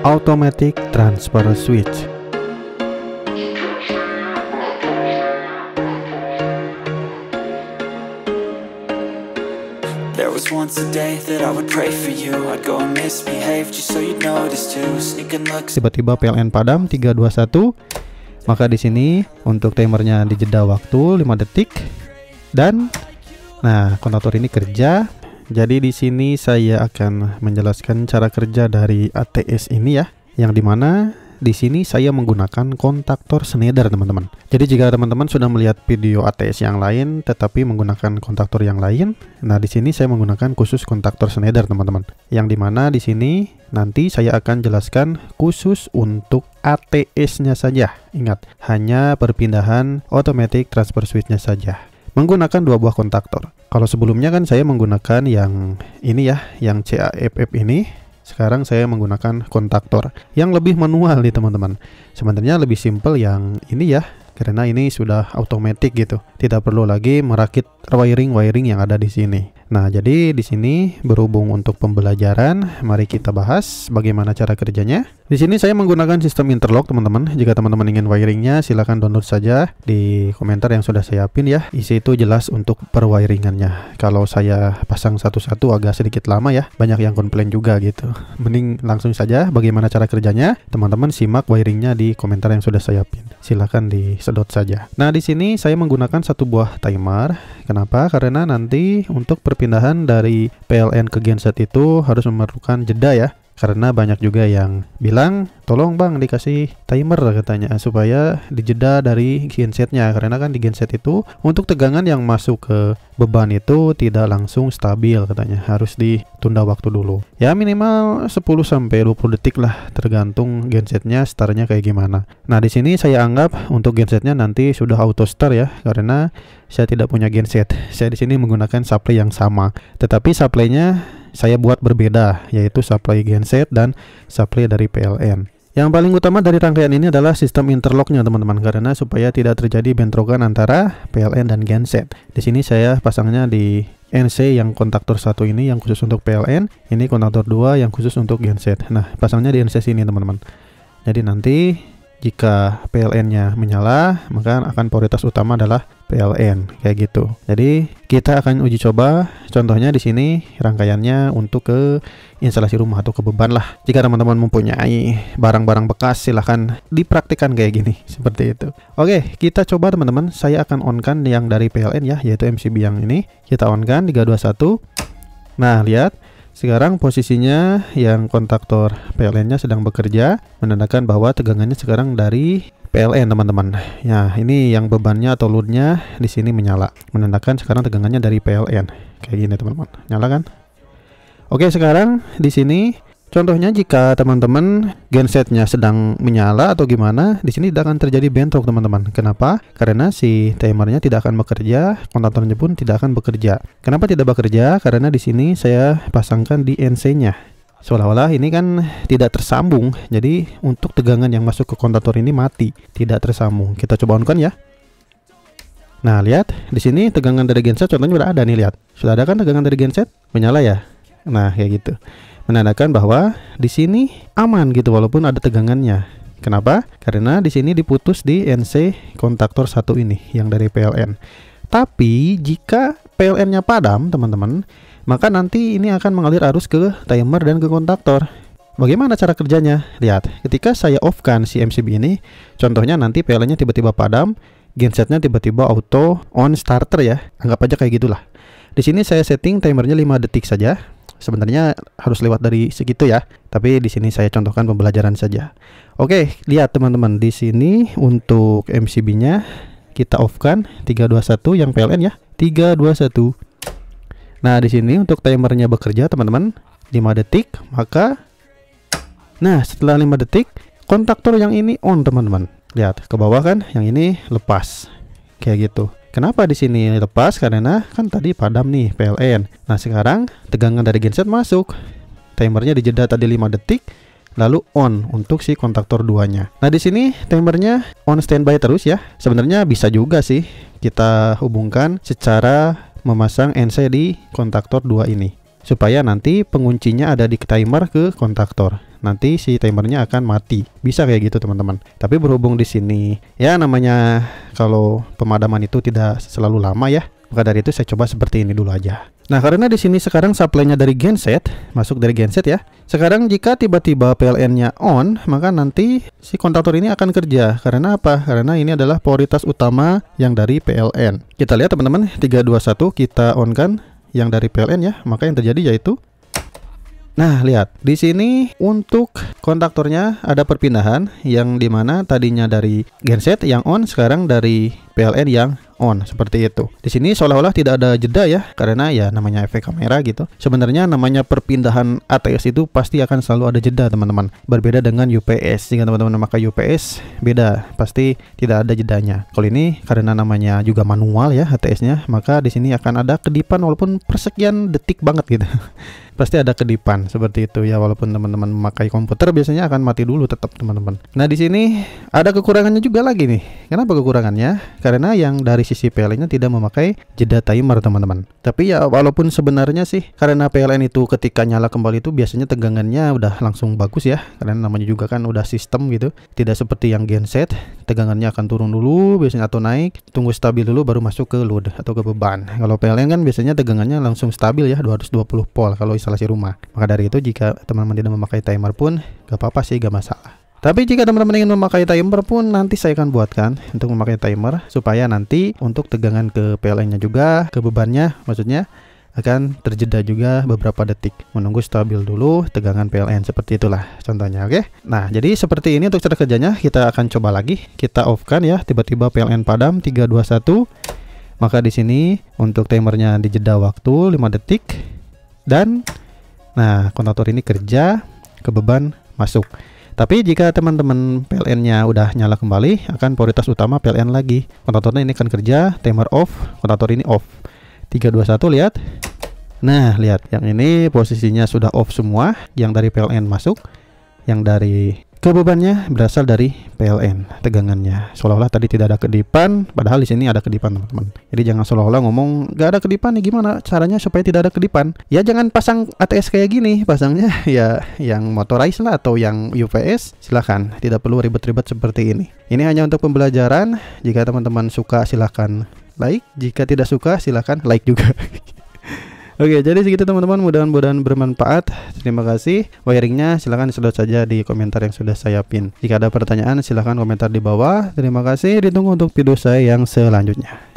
Automatic Transfer Switch There was once a day that I would pray for you I'd go and misbehave just so you'd notice too Sneaking looks Tiba-tiba PLN padam 321 Maka di sini untuk timernya dijeda waktu 5 detik Dan Nah kontaktor ini kerja jadi di sini saya akan menjelaskan cara kerja dari ATS ini ya, yang dimana di sini saya menggunakan kontaktor Schneider teman-teman. Jadi jika teman-teman sudah melihat video ATS yang lain tetapi menggunakan kontaktor yang lain, nah di sini saya menggunakan khusus kontaktor Schneider teman-teman. Yang dimana di sini nanti saya akan jelaskan khusus untuk ATS-nya saja. Ingat, hanya perpindahan automatic transfer switch-nya saja menggunakan dua buah kontaktor. Kalau sebelumnya kan saya menggunakan yang ini ya, yang CAFF ini. Sekarang saya menggunakan kontaktor yang lebih manual nih teman-teman. Sebenarnya lebih simple yang ini ya, karena ini sudah otomatis gitu. Tidak perlu lagi merakit wiring-wiring yang ada di sini. Nah, jadi di sini berhubung untuk pembelajaran, mari kita bahas bagaimana cara kerjanya. Di sini saya menggunakan sistem interlock, teman-teman. Jika teman-teman ingin wiringnya, silahkan download saja di komentar yang sudah saya pin ya. Isi itu jelas untuk perwiringannya. Kalau saya pasang satu-satu agak sedikit lama ya, banyak yang komplain juga gitu. Mending langsung saja bagaimana cara kerjanya. Teman-teman simak wiringnya di komentar yang sudah saya pin. Silahkan disedot saja. Nah, di sini saya menggunakan satu buah timer. Kenapa? Karena nanti untuk per perpindahan dari PLN ke genset itu harus memerlukan jeda ya karena banyak juga yang bilang tolong bang dikasih timer katanya supaya dijeda dari gensetnya karena kan di genset itu untuk tegangan yang masuk ke beban itu tidak langsung stabil katanya harus ditunda waktu dulu ya minimal 10 sampai 20 detik lah tergantung gensetnya startnya kayak gimana nah di sini saya anggap untuk gensetnya nanti sudah auto start ya karena saya tidak punya genset saya di sini menggunakan supply yang sama tetapi supplynya saya buat berbeda yaitu supply genset dan supply dari PLN. Yang paling utama dari rangkaian ini adalah sistem interlocknya teman-teman karena supaya tidak terjadi bentrokan antara PLN dan genset. Di sini saya pasangnya di NC yang kontaktor satu ini yang khusus untuk PLN, ini kontaktor 2 yang khusus untuk genset. Nah, pasangnya di NC sini teman-teman. Jadi nanti jika PLN-nya menyala, maka akan prioritas utama adalah PLN kayak gitu. Jadi kita akan uji coba contohnya di sini rangkaiannya untuk ke instalasi rumah atau ke beban lah. Jika teman-teman mempunyai barang-barang bekas silahkan dipraktikkan kayak gini seperti itu. Oke, kita coba teman-teman. Saya akan onkan yang dari PLN ya, yaitu MCB yang ini. Kita onkan 321. Nah, lihat sekarang posisinya yang kontaktor PLN-nya sedang bekerja, menandakan bahwa tegangannya sekarang dari PLN teman-teman. Nah, ini yang bebannya atau loadnya di sini menyala, menandakan sekarang tegangannya dari PLN. Kayak gini teman-teman, nyala kan? Oke, sekarang di sini Contohnya jika teman-teman gensetnya sedang menyala atau gimana, di sini tidak akan terjadi bentrok teman-teman. Kenapa? Karena si timernya tidak akan bekerja, kontaktornya pun tidak akan bekerja. Kenapa tidak bekerja? Karena di sini saya pasangkan di NC-nya. Seolah-olah ini kan tidak tersambung, jadi untuk tegangan yang masuk ke kontaktor ini mati, tidak tersambung. Kita coba on ya. Nah, lihat di sini tegangan dari genset contohnya sudah ada nih, lihat. Sudah ada kan tegangan dari genset? Menyala ya? Nah, kayak gitu menandakan bahwa di sini aman gitu walaupun ada tegangannya. Kenapa? Karena di sini diputus di NC kontaktor satu ini yang dari PLN. Tapi jika PLN-nya padam, teman-teman, maka nanti ini akan mengalir arus ke timer dan ke kontaktor. Bagaimana cara kerjanya? Lihat, ketika saya off-kan si MCB ini, contohnya nanti PLN-nya tiba-tiba padam, gensetnya tiba-tiba auto on starter ya. Anggap aja kayak gitulah. Di sini saya setting timernya 5 detik saja. Sebenarnya harus lewat dari segitu ya, tapi di sini saya contohkan pembelajaran saja. Oke, lihat teman-teman di sini untuk MCB-nya kita off kan 321 yang PLN ya. 321. Nah, di sini untuk timernya bekerja teman-teman 5 detik, maka nah, setelah 5 detik kontaktor yang ini on teman-teman. Lihat ke bawah kan, yang ini lepas. Kayak gitu. Kenapa di sini lepas? Karena kan tadi padam nih PLN. Nah, sekarang tegangan dari genset masuk. Timernya dijeda tadi 5 detik lalu on untuk si kontaktor duanya. Nah, di sini timernya on standby terus ya. Sebenarnya bisa juga sih kita hubungkan secara memasang NC di kontaktor dua ini supaya nanti penguncinya ada di timer ke kontaktor nanti si timernya akan mati. Bisa kayak gitu teman-teman. Tapi berhubung di sini ya namanya kalau pemadaman itu tidak selalu lama ya. Maka dari itu saya coba seperti ini dulu aja. Nah, karena di sini sekarang supply-nya dari genset, masuk dari genset ya. Sekarang jika tiba-tiba PLN-nya on, maka nanti si kontaktor ini akan kerja. Karena apa? Karena ini adalah prioritas utama yang dari PLN. Kita lihat teman-teman, 321 kita on kan yang dari PLN ya. Maka yang terjadi yaitu Nah, lihat di sini untuk kontaktornya ada perpindahan yang dimana tadinya dari genset yang on sekarang dari PLN yang on seperti itu. Di sini seolah-olah tidak ada jeda ya karena ya namanya efek kamera gitu. Sebenarnya namanya perpindahan ATS itu pasti akan selalu ada jeda teman-teman. Berbeda dengan UPS. Jika teman-teman memakai UPS beda pasti tidak ada jedanya. Kalau ini karena namanya juga manual ya ATS-nya maka di sini akan ada kedipan walaupun persekian detik banget gitu. pasti ada kedipan seperti itu ya walaupun teman-teman memakai komputer biasanya akan mati dulu tetap teman-teman. Nah di sini ada kekurangannya juga lagi nih. Kenapa kekurangannya? Karena yang dari sisi PLN-nya tidak memakai jeda timer teman-teman. Tapi ya walaupun sebenarnya sih karena PLN itu ketika nyala kembali itu biasanya tegangannya udah langsung bagus ya. Karena namanya juga kan udah sistem gitu. Tidak seperti yang genset, tegangannya akan turun dulu biasanya atau naik, tunggu stabil dulu baru masuk ke load atau ke beban. Kalau PLN kan biasanya tegangannya langsung stabil ya 220 volt kalau instalasi rumah. Maka dari itu jika teman-teman tidak memakai timer pun gak apa-apa sih gak masalah. Tapi jika teman-teman ingin memakai timer pun nanti saya akan buatkan untuk memakai timer supaya nanti untuk tegangan ke PLN-nya juga, ke bebannya maksudnya akan terjeda juga beberapa detik menunggu stabil dulu tegangan PLN seperti itulah contohnya oke okay? nah jadi seperti ini untuk cara kerjanya kita akan coba lagi kita off kan ya tiba-tiba PLN padam 321 maka di sini untuk timernya dijeda waktu 5 detik dan nah kontaktor ini kerja ke beban masuk tapi jika teman-teman PLN-nya udah nyala kembali, akan prioritas utama PLN lagi. Kontaktornya ini akan kerja, timer off, kontaktor ini off. 321 lihat. Nah, lihat yang ini posisinya sudah off semua, yang dari PLN masuk, yang dari Kebebannya berasal dari PLN, tegangannya. Seolah-olah tadi tidak ada kedipan, padahal di sini ada kedipan, teman-teman. Jadi jangan seolah-olah ngomong gak ada kedipan nih gimana caranya supaya tidak ada kedipan. Ya jangan pasang ATS kayak gini, pasangnya ya yang motorized lah atau yang UPS, silahkan. Tidak perlu ribet-ribet seperti ini. Ini hanya untuk pembelajaran. Jika teman-teman suka silahkan like, jika tidak suka silahkan like juga. Oke, jadi segitu teman-teman. Mudah-mudahan bermanfaat. Terima kasih. Wiringnya silahkan disedot saja di komentar yang sudah saya pin. Jika ada pertanyaan silahkan komentar di bawah. Terima kasih. Ditunggu untuk video saya yang selanjutnya.